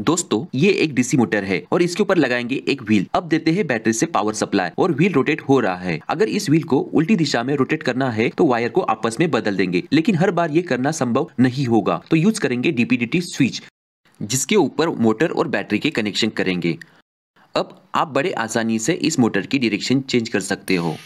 दोस्तों ये एक डीसी मोटर है और इसके ऊपर लगाएंगे एक व्हील अब देते हैं बैटरी से पावर सप्लाई और व्हील रोटेट हो रहा है अगर इस व्हील को उल्टी दिशा में रोटेट करना है तो वायर को आपस में बदल देंगे लेकिन हर बार ये करना संभव नहीं होगा तो यूज करेंगे डीपीडीटी स्विच जिसके ऊपर मोटर और बैटरी के कनेक्शन करेंगे अब आप बड़े आसानी से इस मोटर की डिरेक्शन चेंज कर सकते हो